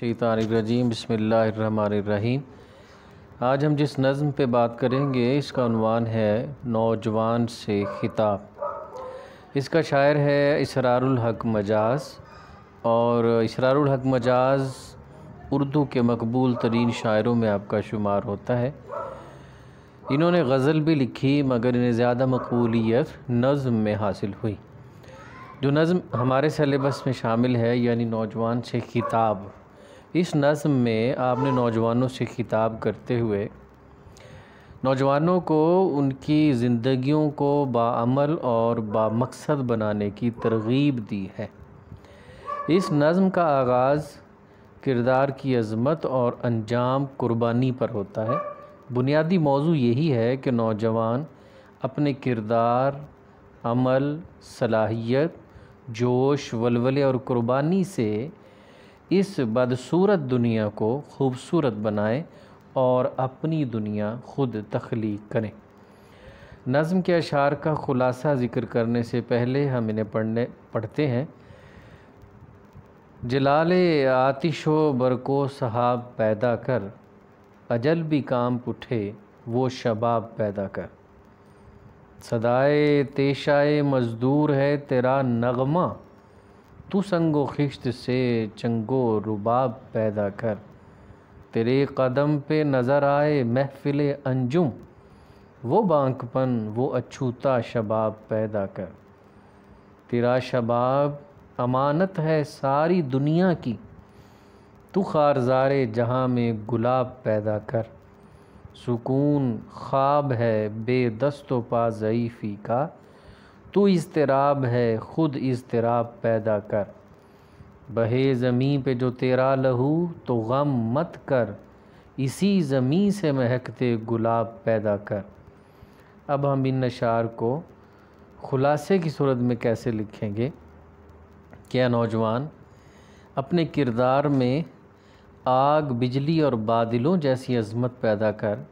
शैतानरजीम बसमीम आज हम जिस नज़म पे बात करेंगे इसका अनवान है नौजवान से ख़िताब इसका शायर है इसरारुल हक मजाज और इसरारुल हक मजाज उर्दू के मकबूल तरीन शायरों में आपका शुमार होता है इन्होंने गज़ल भी लिखी मगर इन्हें ज़्यादा मकबूलीत नज़म में हासिल हुई जो नज़म हमारे सलेबस में शामिल है यानी नौजवान से खिताब इस नज़म में आपने नौजवानों से खिताब करते हुए नौजवानों को उनकी ज़िंदगियों को बामल और बामकसद बनाने की तरगीब दी है इस नज़म का आगाज़ किरदार की अज़मत और अंजाम कुर्बानी पर होता है बुनियादी मौजू यही है कि नौजवान अपने किरदार अमल सलाहियत जोश वलवले और कुर्बानी से इस बदसूरत दुनिया को खूबसूरत बनाएं और अपनी दुनिया खुद तख्लीक करें नज़म के अशार का ख़ुलासा ज़िक्र करने से पहले हम इन्हें पढ़ने पढ़ते हैं जलाल आतिश व बरको सहाब पैदा कर अजल भी काम उठे वो शबाब पैदा कर सदाए तेशाए मज़दूर है तेरा नगमा तू संगो खिश्त से चंगो रुबाब पैदा कर तेरे कदम पे नज़र आए महफिल अंजुम वो बांकपन वो अछूता शबाब पैदा कर तेरा शबाब अमानत है सारी दुनिया की तू खारजार जहाँ में गुलाब पैदा कर सुकून ख्वाब है बेदस्त व पा का तू इजतराब है ख़ुद इजतराब पैदा कर बहे ज़मीं पे जो तेरा लहू तो गम मत कर इसी ज़मीं से महकते गुलाब पैदा कर अब हम इन नशार को ख़ुलासे की सूरत में कैसे लिखेंगे क्या नौजवान अपने किरदार में आग बिजली और बादलों जैसी अज़मत पैदा कर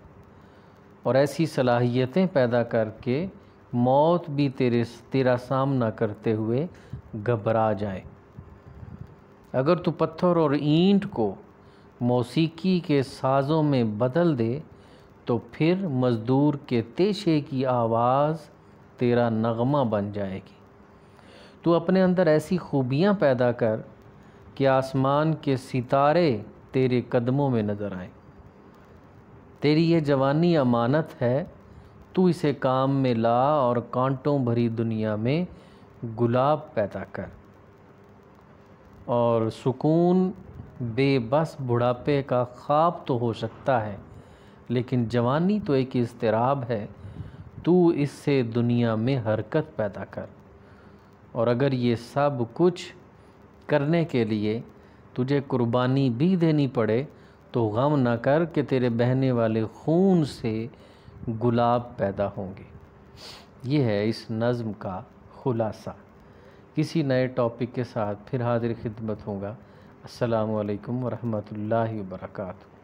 और ऐसी सलाहियतें पैदा करके मौत भी तेरे तेरा सामना करते हुए घबरा जाए अगर तू पत्थर और ईंट को मौसीकी के साजों में बदल दे तो फिर मज़दूर के तेशे की आवाज़ तेरा नगमा बन जाएगी तू अपने अंदर ऐसी खूबियाँ पैदा कर कि आसमान के सितारे तेरे कदमों में नज़र आए तेरी ये जवानी अमानत है तू इसे काम में ला और कांटों भरी दुनिया में गुलाब पैदा कर और सुकून बेबस बुढ़ापे का ख्वाब तो हो सकता है लेकिन जवानी तो एक इजतराब है तू इससे दुनिया में हरकत पैदा कर और अगर ये सब कुछ करने के लिए तुझे कुर्बानी भी देनी पड़े तो गम ना कर कि तेरे बहने वाले खून से गुलाब पैदा होंगे ये है इस नज़म का ख़ुलासा किसी नए टॉपिक के साथ फिर हाजिर खिदमत होगा असलकम वरहमल वर्का